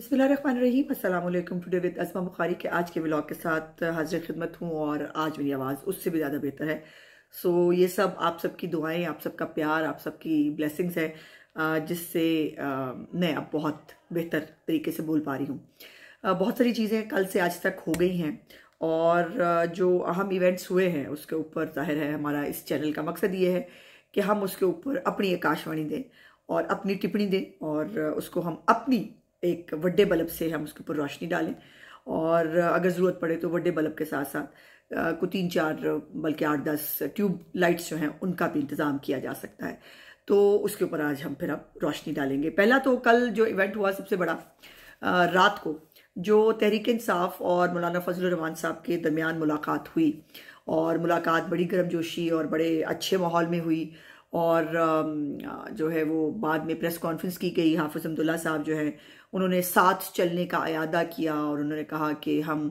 बसमिलकुम today with Asma Bukhari के आज के ब्लॉग के साथ हाजिर खिदमत हूँ और आज मेरी आवाज़ उससे भी ज़्यादा बेहतर है सो so, ये सब आप सबकी दुआएं आप सबका प्यार आप सबकी ब्लेसिंग्स है जिससे मैं अब बहुत बेहतर तरीके से बोल पा रही हूँ बहुत सारी चीज़ें कल से आज तक हो गई हैं और जो अहम इवेंट्स हुए हैं उसके ऊपर जाहिर है हमारा इस चैनल का मकसद ये है कि हम उसके ऊपर अपनी आकाशवाणी दें और अपनी टिप्पणी दें और उसको हम अपनी एक बड़े बल्ब से हम उसके ऊपर रोशनी डालें और अगर ज़रूरत पड़े तो बड़े बल्ब के साथ साथ को तीन चार बल्कि आठ दस ट्यूब लाइट्स जो हैं उनका भी इंतज़ाम किया जा सकता है तो उसके ऊपर आज हम फिर अब रोशनी डालेंगे पहला तो कल जो इवेंट हुआ सबसे बड़ा रात को जो तहरीक इंसाफ और मौलाना फजल रमान साहब के दरमियान मुलाकात हुई और मुलाकात बड़ी गर्मजोशी और बड़े अच्छे माहौल में हुई और जो है वो बाद में प्रेस कॉन्फ्रेंस की गई हाफिज अब्दुल्ला साहब जो है उन्होंने साथ चलने का अदा किया और उन्होंने कहा कि हम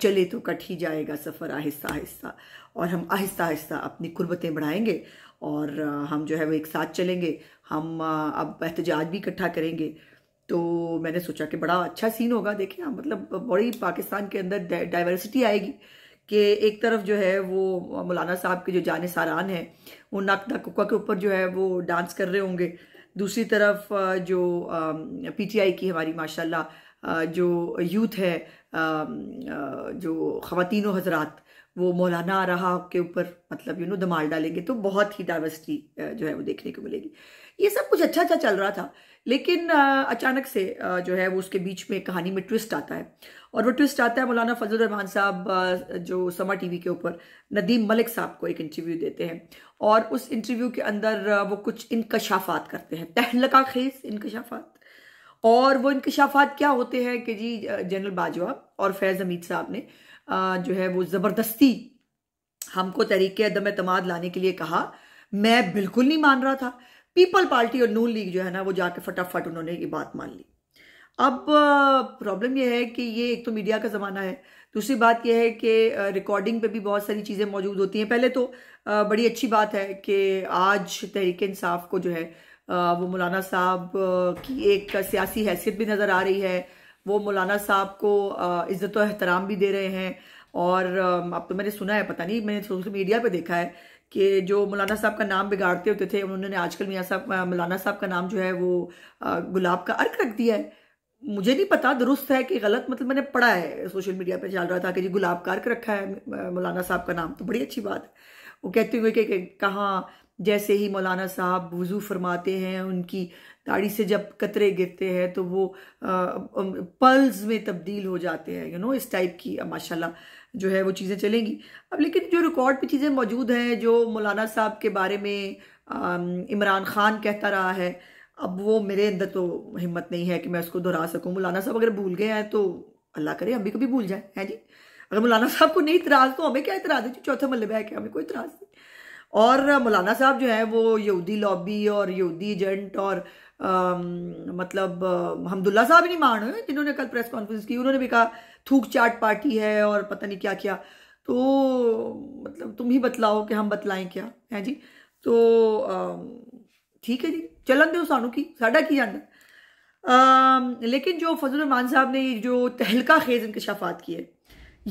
चले तो कट ही जाएगा सफ़र आहिस्ता आहिस्ता और हम आहिस्ता आहिस्ता अपनी कुर्बतें बढ़ाएंगे और हम जो है वो एक साथ चलेंगे हम अब एहतजाज भी इकट्ठा करेंगे तो मैंने सोचा कि बड़ा अच्छा सीन होगा देखिए मतलब बड़ी पाकिस्तान के अंदर डाइवर्सिटी आएगी कि एक तरफ जो है वो मौलाना साहब के जो जाने सारान हैं वो नक नकुका के ऊपर जो है वो डांस कर रहे होंगे दूसरी तरफ जो पीटीआई की हमारी माशाल्लाह जो यूथ है जो ख़वान हजरात वो मौलाना रहा के ऊपर मतलब यू नो दमाल डालेंगे तो बहुत ही डाइवर्सिटी जो है वो देखने को मिलेगी ये सब कुछ अच्छा अच्छा चल रहा था लेकिन अचानक से जो है वो उसके बीच में कहानी में ट्विस्ट आता है और वो ट्विस्ट आता है मौलाना फजल रहमान साहब जो समा टीवी के ऊपर नदीम मलिक साहब को एक इंटरव्यू देते हैं और उस इंटरव्यू के अंदर वो कुछ इनकशाफात करते हैं तहलका खेस इनकशाफात और वो इनकशाफात क्या होते हैं कि जी जनरल बाजवा और फैज़ हमीद साहब ने जो है वो ज़बरदस्ती हमको तहरीक अदम अतमाद लाने के लिए कहा मैं बिल्कुल नहीं मान रहा था पीपल पार्टी और नून लीग जो है ना वो जाके फटाफट उन्होंने ये बात मान ली अब प्रॉब्लम यह है कि ये एक तो मीडिया का ज़माना है दूसरी बात यह है कि रिकॉर्डिंग पे भी बहुत सारी चीज़ें मौजूद होती हैं पहले तो बड़ी अच्छी बात है कि आज तहरीक इंसाफ को जो है वो मौलाना साहब की एक सियासी हैसियत भी नज़र आ रही है वो मौलाना साहब को इज़्ज़त और एहतराम भी दे रहे हैं और अब तो मैंने सुना है पता नहीं मैंने सोशल मीडिया पे देखा है कि जो मौलाना साहब का नाम बिगाड़ते होते थे उन्होंने आजकल मियाँ साहब मौलाना साहब का नाम जो है वो गुलाब का अर्क रख दिया है मुझे नहीं पता दुरुस्त है कि गलत मतलब मैंने पढ़ा है सोशल मीडिया पर चल रहा था कि जी गुलाब का अर्क रखा है मौलाना साहब का नाम तो बड़ी अच्छी बात वो कहते हुए कि कहाँ जैसे ही मौलाना साहब वज़ू फरमाते हैं उनकी दाढ़ी से जब कतरे गिरते हैं तो वो पल्स में तब्दील हो जाते हैं यू नो इस टाइप की माशाल्लाह जो है वो चीज़ें चलेंगी अब लेकिन जो रिकॉर्ड पे चीज़ें मौजूद हैं जो मौलाना साहब के बारे में इमरान खान कहता रहा है अब वो मेरे अंदर तो हिम्मत नहीं है कि मैं उसको दोहरा सकूँ मौलाना साहब अगर भूल गए हैं तो अल्लाह करे हम भी कभी भूल जाए हैं जी अगर मौलाना साहब को नहीं इतराज़ तो हमें क्या इतराज़ है चौथे मल्ले बह के हमें कोई इतराज़ नहीं और मौलाना साहब जो हैं वो यहूदी लॉबी और यहूदी एजेंट और आ, मतलब हमदुल्ला साहब नहीं मान जिन्होंने कल प्रेस कॉन्फ्रेंस की उन्होंने भी कहा थूक चाट पार्टी है और पता नहीं क्या क्या तो मतलब तुम ही बतलाओ कि हम बतलाएं क्या है जी तो ठीक है जी चलन दो सानू की साडा की जाना लेकिन जो फजल रहमान साहब ने जो तहलका खेज इनकशाफात किए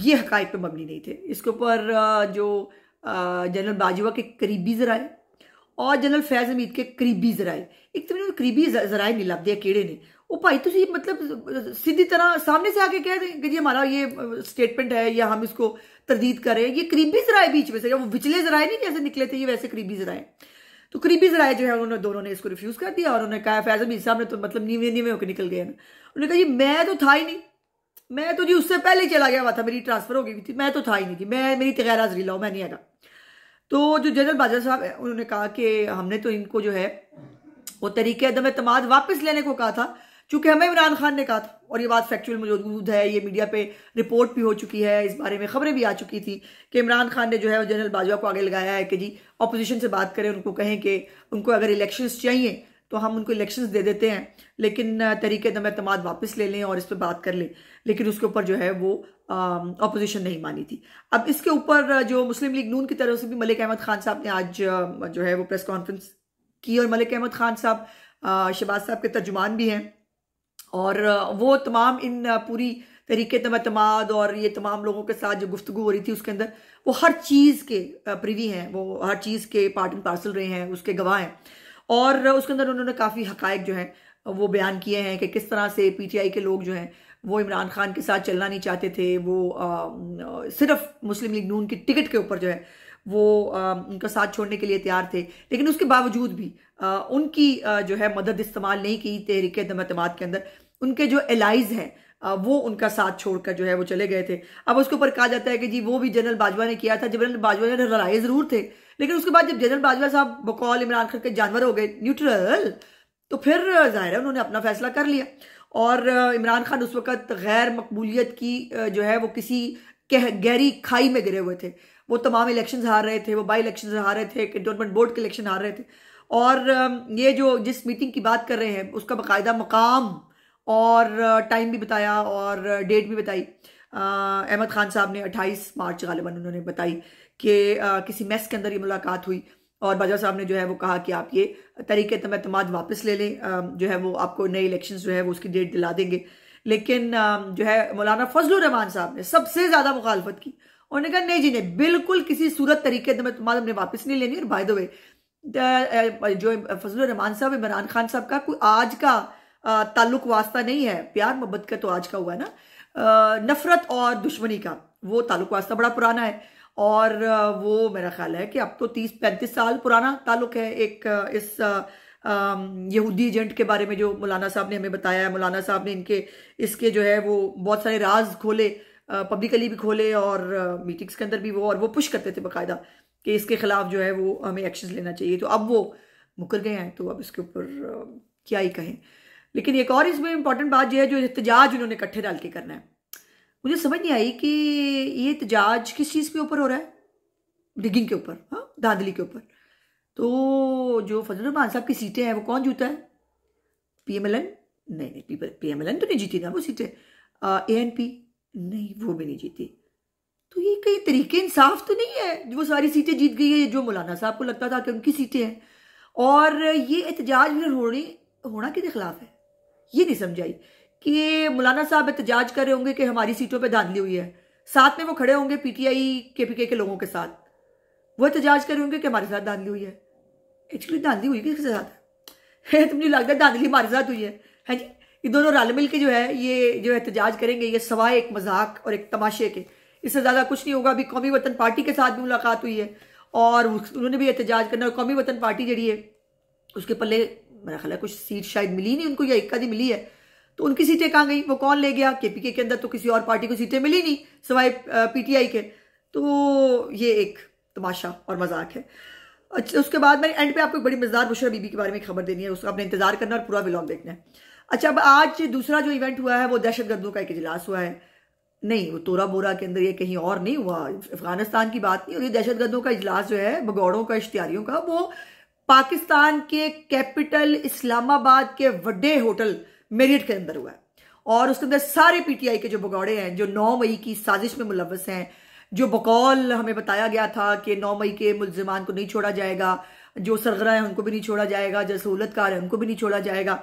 ये हकाइक पर मबनी नहीं थे इसके ऊपर जो जनरल बाजवा के करीबी जराए और जनरल फैज हमीद के करीबी जराए एक तो मैंने करीबी जराए नहीं लगते केड़े ने वो भाई तुम मतलब सीधी तरह सामने से आके कह दें कि जी हमारा ये स्टेटमेंट है या हम इसको तरदीद करें ये करीबी जराए बीच में से वो विचले जराए नहीं जैसे निकले थे ये वैसे करीबी जराए तो करीबी जराए जो है उन्होंने दोनों ने इसको रिफ्यूज़ कर दिया और उन्होंने कहा फैज हमीद साहब ने तो मतलब नीवे नीवे होकर निकल गए ना उन्होंने कहा जी मैं तो था ही नहीं मैं तो जी उससे पहले चला गया हुआ था मेरी ट्रांसफर हो गई थी मैं तो था ही नहीं थी मैं मेरी तगैर हाजरी लाओ मैं नहीं आगा तो जो जनरल बाजवा साहब है उन्होंने कहा कि हमने तो इनको जो है वो तरीके अदम अतमाद वापस लेने को कहा था चूंकि हमें इमरान खान ने कहा था और ये बात फैक्चुअल मौजूद है ये मीडिया पे रिपोर्ट भी हो चुकी है इस बारे में खबरें भी आ चुकी थी कि इमरान खान ने जो है जनरल बाजवा को आगे लगाया है कि जी अपोजिशन से बात करें उनको कहें कि उनको अगर इलेक्शन चाहिए तो हम उनको इलेक्शंस दे देते हैं लेकिन तरीके दम तो अहतम वापस ले लें और इस पर बात कर लें लेकिन उसके ऊपर जो है वो अपोजिशन नहीं मानी थी अब इसके ऊपर जो मुस्लिम लीग नून की तरफ से भी मलिक अहमद खान साहब ने आज जो है वो प्रेस कॉन्फ्रेंस की और मलिक अहमद खान साहब शहबाज साहब के तर्जुमान भी हैं और वो तमाम इन पूरी तरीके तमतमाद तो और ये तमाम लोगों के साथ जो गुफ्तु हो रही थी उसके अंदर वो हर चीज़ के प्रिवी हैं वो हर चीज़ के पार्ट एंड पार्सल रहे हैं उसके गवाह हैं और उसके अंदर उन्होंने काफ़ी हकायक जो है वो बयान किए हैं कि किस तरह से पीटीआई के लोग जो हैं वो इमरान खान के साथ चलना नहीं चाहते थे वो आ, सिर्फ मुस्लिम लीग नून की टिकट के ऊपर जो है वो आ, उनका साथ छोड़ने के लिए तैयार थे लेकिन उसके बावजूद भी आ, उनकी आ, जो है मदद इस्तेमाल नहीं की तहरीक दम के अंदर उनके जो एलाइज हैं वो उनका साथ छोड़कर जो है वो चले गए थे अब उसके ऊपर कहा जाता है कि जी वो भी जनरल बाजवा ने किया था जनरल बाजवा ने लड़ाए जरूर थे लेकिन उसके बाद जब जनरल बाजवा साहब बकौल इमरान खान के जानवर हो गए न्यूट्रल तो फिर जाहिर है उन्होंने अपना फैसला कर लिया और इमरान खान उस वक्त गैर मकबूलियत की जो है वो किसी कह, गहरी खाई में गिरे हुए थे वो तमाम इलेक्शन हार रहे थे वो बाई इलेक्शन हार रहे थे कंटोनमेंट बोर्ड के इलेक्शन हार रहे थे और ये जो जिस मीटिंग की बात कर रहे हैं उसका बाकायदा मकाम और टाइम uh, भी बताया और डेट uh, भी बताई uh, अहमद खान साहब ने 28 मार्च गालिबा उन्होंने बताई कि किसी मेस के अंदर ये मुलाकात हुई और बाजवा साहब ने जो है वो कहा कि आप ये तरीके तमतमाद वापस ले लें um, जो है वो आपको नए इलेक्शन जो है वो उसकी डेट दिला देंगे लेकिन um, जो है मौलाना फजल रहमान साहब ने सबसे ज़्यादा मुखालफत की उन्होंने कहा नहीं जी ने बिल्कुल किसी सूरत तरीके तमतमाद हमने वापस नहीं लेनी और भाई दो जो फजल रहमान साहब इमरान खान साहब का कोई आज का ताल्लुक वास्ता नहीं है प्यार मोहब्बत का तो आज का हुआ ना नफरत और दुश्मनी का वो ताल्लुक वास्ता बड़ा पुराना है और वो मेरा ख्याल है कि अब तो तीस पैंतीस साल पुराना ताल्लुक है एक इस यहूदी एजेंट के बारे में जो मौलाना साहब ने हमें बताया मौलाना साहब ने इनके इसके जो है वो बहुत सारे राज खोले पब्लिकली भी खोले और मीटिंग्स के अंदर भी वो और वो पुश करते थे बाकायदा कि इसके खिलाफ जो है वो हमें एक्शन लेना चाहिए तो अब वो मुकर गए हैं तो अब इसके ऊपर क्या ही कहें लेकिन एक और इसमें इंपॉर्टेंट बात यह है जो एहतजाज उन्होंने इकट्ठे डाल के करना है मुझे समझ नहीं आई कि ये एहतजाज किस चीज़ के ऊपर हो रहा है डिगिंग के ऊपर हाँ धांधली के ऊपर तो जो फजल रहमान साहब की सीटें हैं वो कौन जीता है पी एम एल एन नहीं नहीं पी एम एल एन तो नहीं जीती ना वो सीटें ए एन पी नहीं वो भी नहीं जीती तो ये कई तरीके इंसाफ तो नहीं है वो सारी सीटें जीत गई है जो मौलाना साहब को लगता था कि उनकी सीटें हैं और ये एहतजाज होनी होना किसके खिलाफ है ये नहीं समझ आई कि मौलाना साहब एहतजाज कर रहे होंगे कि हमारी सीटों पर धांधली हुई है साथ में वो खड़े होंगे पीटीआई के पी के लोगों के साथ वो एहतजाज कर रहे होंगे कि हमारे साथ धांधली हुई है एक्चुअली धांधली हुई किसके साथ है तो मुझे लगता है धांधली हमारे साथ हुई है है जी ये दोनों रल मिल के जो है ये जो एहतजाज करेंगे ये सवाए एक मजाक और एक तमाशे के इससे ज़्यादा कुछ नहीं होगा अभी कौमी वतन पार्टी के साथ भी मुलाकात हुई है और उन्होंने भी एहतजाज करना और कौमी वतन पार्टी जड़ी है उसके पल्ले मेरा ख्याल है कुछ सीट शायद मिली नहीं उनको या इक्का दी मिली है तो उनकी सीटें कहाँ गई वो कौन ले गया के पी के अंदर तो किसी और पार्टी को सीटें मिली नहीं सिवाय पीटीआई के तो ये एक तमाशा और मजाक है अच्छा उसके बाद मैंने एंड पे आपको बड़ी मजेदार बुशरा बीबी के बारे में खबर देनी है उसका आपने इंतजार करना और पूरा ब्लॉग देखना है अच्छा अब आज दूसरा जो इवेंट हुआ है वो दहशत गर्दों का एक इजलास हुआ है नहीं वो तोरा बोरा के अंदर ये कहीं और नहीं हुआ अफगानिस्तान की बात नहीं और ये दहशत गर्दों का इजलास जो है भगौड़ों का इश्तियारियों का वो पाकिस्तान के कैपिटल इस्लामाबाद के वड्डे होटल मेरिट के अंदर हुआ है और उसके अंदर सारे पीटीआई के जो भगौड़े हैं जो 9 मई की साजिश में मुलवस हैं जो बकौल हमें बताया गया था कि 9 मई के मुलजमान को नहीं छोड़ा जाएगा जो सरगरा है उनको भी नहीं छोड़ा जाएगा जो सहूलतकार है उनको भी नहीं छोड़ा जाएगा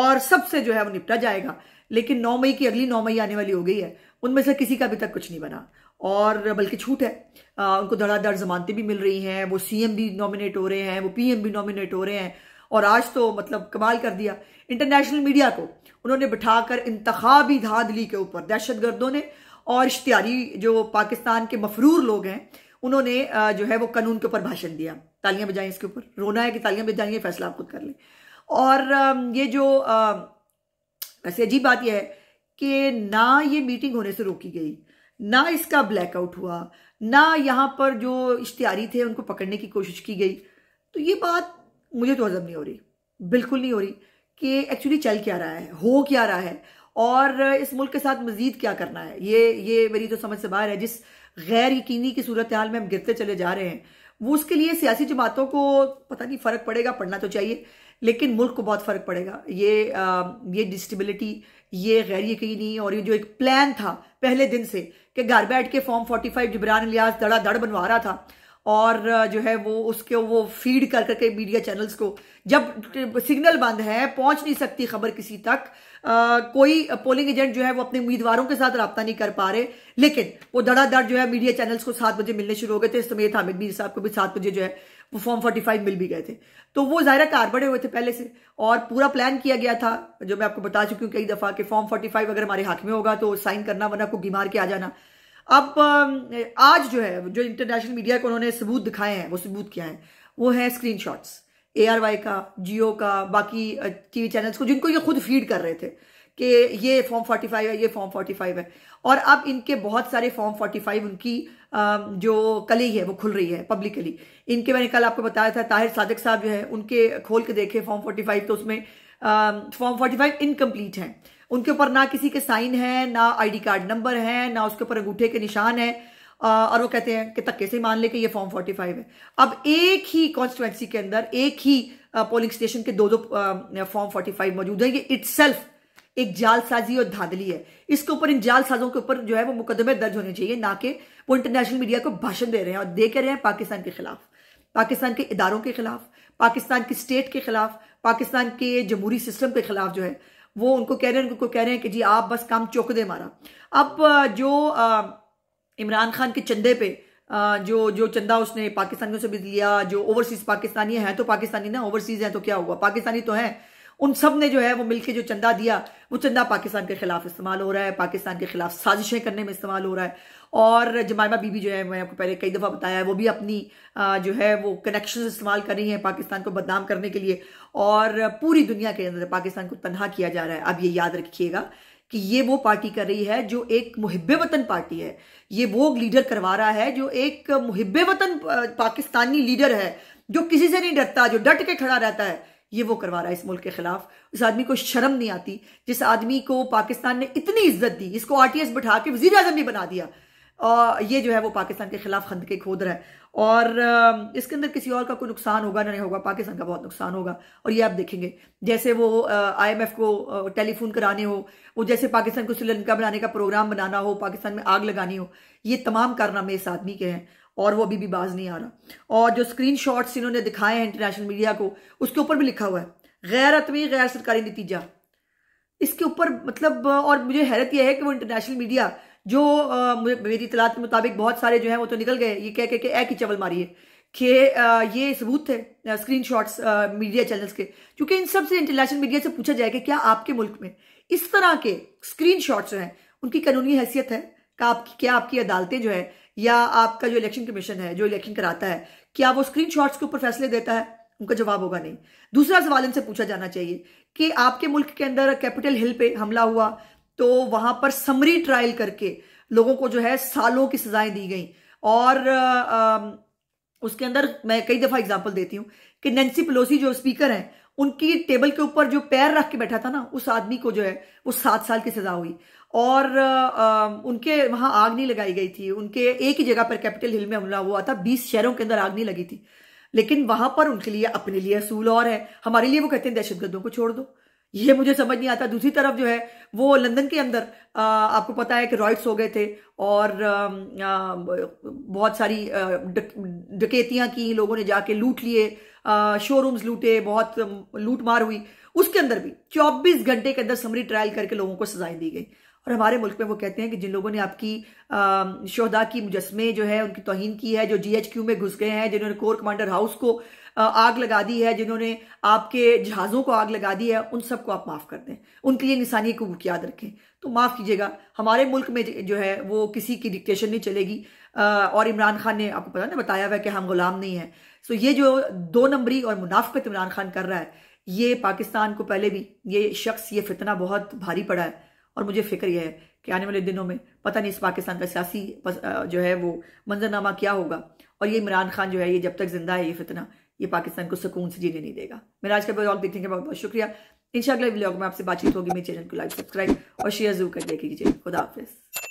और सबसे जो है वो निपटा जाएगा लेकिन नौ मई की अगली नौ मई आने वाली हो गई है उनमें से किसी का अभी तक कुछ नहीं बना और बल्कि छूट है आ, उनको धड़ाधड़ जमानतें भी मिल रही हैं वो सीएम भी नॉमिनेट हो रहे हैं वो पीएम भी नॉमिनेट हो रहे हैं और आज तो मतलब कमाल कर दिया इंटरनेशनल मीडिया को उन्होंने बिठाकर इंतबी धांधली के ऊपर दहशत गर्दों ने और इश्तियारी जो पाकिस्तान के मफरूर लोग हैं उन्होंने जो है वो कानून के ऊपर भाषण दिया तालियां बजाएं इसके ऊपर रोना है कि तालियां बजाएं फैसला आप खुद कर लें और ये जो वैसे अजीब बात यह है कि ना ये मीटिंग होने से रोकी गई ना इसका ब्लैकआउट हुआ ना यहाँ पर जो इश्तियारी थे उनको पकड़ने की कोशिश की गई तो ये बात मुझे तो हजम नहीं हो रही बिल्कुल नहीं हो रही कि एक्चुअली चल क्या रहा है हो क्या रहा है और इस मुल्क के साथ मजीद क्या करना है ये ये मेरी तो समझ से बाहर है जिस गैर यकीनी की सूरत हाल में हम गिरते चले जा रहे हैं वो उसके लिए सियासी जमातों को पता नहीं फ़र्क पड़ेगा पढ़ना तो चाहिए लेकिन मुल्क को बहुत फ़र्क पड़ेगा ये आ, ये डिस्टेबिलिटी ये गैर यकीनी और ये जो एक प्लान था पहले दिन से कि घर बैठ के फॉर्म 45 जबरान लियाज धड़ाधड़ बनवा रहा था और जो है वो उसके वो फीड कर करके मीडिया चैनल्स को जब सिग्नल बंद है पहुंच नहीं सकती खबर किसी तक आ, कोई पोलिंग एजेंट जो है वो अपने उम्मीदवारों के साथ रबता नहीं कर पा रहे लेकिन वो धड़ाधड़ जो है मीडिया चैनल्स को सात बजे मिलने शुरू हो गए थे समेत हामिद मीर साहब को भी सात बजे जो है वो फॉर्म फोर्टी फाइव मिल भी गए थे तो वो ज़ाहिर कार बड़े हुए थे पहले से और पूरा प्लान किया गया था जो मैं आपको बता चुकी हूँ कई दफ़ा कि फॉर्म फोर्टी फाइव अगर हमारे हक में होगा तो साइन करना वरना को बीमार के आ जाना अब आज जो है जो इंटरनेशनल मीडिया को उन्होंने सबूत दिखाए हैं वो सबूत क्या है वो है स्क्रीन एआरवाई का जियो का बाकी टीवी चैनल्स को जिनको ये खुद फीड कर रहे थे कि ये फॉर्म 45 है ये फॉर्म 45 है और अब इनके बहुत सारे फॉर्म 45 उनकी जो कली है वो खुल रही है पब्लिकली इनके मैंने कल आपको बताया था ताहिर सादक साहब जो है उनके खोल के देखे फॉर्म 45 तो उसमें फॉर्म 45 इनकम्प्लीट है उनके ऊपर ना किसी के साइन है ना आईडी कार्ड नंबर है ना उसके ऊपर अंगूठे के निशान है और वो कहते हैं कि तक से मान ले कि ये फॉर्म 45 है अब एक ही कॉन्स्टिटेंसी के अंदर एक ही पोलिंग स्टेशन के दो दो फॉर्म 45 मौजूद है ये इट्सल्फ एक जालसाजी और धांधली है इसके ऊपर इन जालसाजों के ऊपर जो है वो मुकदमे दर्ज होने चाहिए ना कि वो इंटरनेशनल मीडिया को भाषण दे रहे हैं और दे के रहे हैं पाकिस्तान के खिलाफ पाकिस्तान के इदारों के खिलाफ पाकिस्तान की स्टेट के खिलाफ पाकिस्तान के जमहूरी सिस्टम के खिलाफ जो है वो उनको कह रहे हैं उनको कह रहे हैं कि जी आप बस काम चौक दे मारा अब जो इमरान खान के चंदे पे जो जो चंदा उसने पाकिस्तानियों से भी लिया जो ओवरसीज पाकिस्तानी हैं तो पाकिस्तानी ना ओवरसीज हैं तो क्या हुआ पाकिस्तानी तो हैं उन सब ने जो है वो मिलकर जो चंदा दिया वो चंदा पाकिस्तान के खिलाफ इस्तेमाल हो रहा है पाकिस्तान के खिलाफ साजिशें करने में इस्तेमाल हो रहा है और जमायमा बीबी जो है मैं आपको पहले कई दफ़ा बताया है वो भी अपनी जो है वो कनेक्शन इस्तेमाल कर रही हैं पाकिस्तान को बदनाम करने के लिए और पूरी दुनिया के अंदर पाकिस्तान को तनहा किया जा रहा है अब ये याद रखिएगा कि ये वो पार्टी कर रही है जो एक मुहब वतन पार्टी है ये वो लीडर करवा रहा है जो एक मुहब वतन पाकिस्तानी लीडर है जो किसी से नहीं डरता जो डट के खड़ा रहता है ये वो करवा रहा है इस मुल्क के खिलाफ उस आदमी को शर्म नहीं आती जिस आदमी को पाकिस्तान ने इतनी इज्जत दी इसको आरटीएस बैठा के वजीर अजम भी बना दिया और ये जो है वो पाकिस्तान के खिलाफ खंद के खोद रहा है और इसके अंदर किसी और का कोई नुकसान होगा ना नहीं होगा पाकिस्तान का बहुत नुकसान होगा और ये आप देखेंगे जैसे वो आईएमएफ को टेलीफोन कराने हो वो जैसे पाकिस्तान को श्रीलंका बनाने का प्रोग्राम बनाना हो पाकिस्तान में आग लगानी हो ये तमाम कारनामे इस आदमी के हैं और वो अभी भी बाज नहीं आ रहा और जो स्क्रीन शॉट्स इन्होंने दिखाए हैं इंटरनेशनल मीडिया को उसके ऊपर भी लिखा हुआ है गैर अतवी गैर सरकारी नतीजा इसके ऊपर मतलब और मुझे हैरत यह है कि वो इंटरनेशनल मीडिया जो आ, मेरी इतला के मुताबिक बहुत सारे जो हैं वो तो निकल गए ये कह के कि ए की चवल मारी है कि ये सबूत थे स्क्रीन शॉट्स मीडिया चैनल्स के क्योंकि इन सब से इंटरनेशनल मीडिया से पूछा जाए कि क्या आपके मुल्क में इस तरह के स्क्रीन शॉट्स जो हैं उनकी कानूनी हैसियत है आपकी क्या आपकी अदालतें जो है या आपका जो इलेक्शन कमीशन है जो इलेक्शन कराता है क्या वो स्क्रीन के ऊपर फैसले देता है उनका जवाब होगा नहीं दूसरा सवाल इनसे पूछा जाना चाहिए कि आपके मुल्क के अंदर कैपिटल हिल पे हमला हुआ तो वहां पर समरी ट्रायल करके लोगों को जो है सालों की सजाएं दी गई और आ, आ, उसके अंदर मैं कई दफा एग्जाम्पल देती हूँ कि नैन्सी पलोसी जो स्पीकर हैं उनकी टेबल के ऊपर जो पैर रख के बैठा था ना उस आदमी को जो है वो सात साल की सजा हुई और आ, उनके वहां आग नहीं लगाई गई थी उनके एक ही जगह पर कैपिटल हिल में हमला हुआ था बीस शहरों के अंदर आग नहीं लगी थी लेकिन वहां पर उनके लिए अपने लिए असूल और है हमारे लिए वो कहते हैं दहशतगर्दों को छोड़ दो ये मुझे समझ नहीं आता दूसरी तरफ जो है वो लंदन के अंदर आ, आपको पता है कि रॉयट्स हो गए थे और आ, आ, बहुत सारी डकैतियां की लोगों ने जाके लूट लिए शोरूम्स लूटे बहुत लूट मार हुई उसके अंदर भी 24 घंटे के अंदर समरी ट्रायल करके लोगों को सजाएं दी गई और हमारे मुल्क में वो कहते हैं कि जिन लोगों ने आपकी शहदा की मुजस्मे जो है उनकी तोहन की है जो जीएचक्यू में घुस गए हैं जिन्होंने कोर कमांडर हाउस को आग लगा दी है जिन्होंने आपके जहाज़ों को आग लगा दी है उन सबको आप माफ़ कर दें उनके लिए निशानी को याद रखें तो माफ़ कीजिएगा हमारे मुल्क में जो है वो किसी की डिक्टेशन नहीं चलेगी और इमरान खान ने आपको पता ना बताया हुआ कि हम गुलाम नहीं हैं सो ये जो दो नंबरी और मुनाफत इमरान खान कर रहा है ये पाकिस्तान को पहले भी ये शख्स ये फितना बहुत भारी पड़ा है और मुझे फिक्र यह है कि आने वाले दिनों में पता नहीं इस पाकिस्तान का सियासी जो है वो मंजरनामा क्या होगा और ये इमरान खान जो है ये जब तक जिंदा है ये फितना ये पाकिस्तान को सुकून से जीने नहीं देगा मेरा आज का ब्लॉग देखने के बहुत बहुत शुक्रिया इंशाल्लाह अगले व्लॉग में आपसे बातचीत होगी मेरे चैनल को लाइक सब्सक्राइब और शेयर जरूर कर देखिए खुदा हाफिज़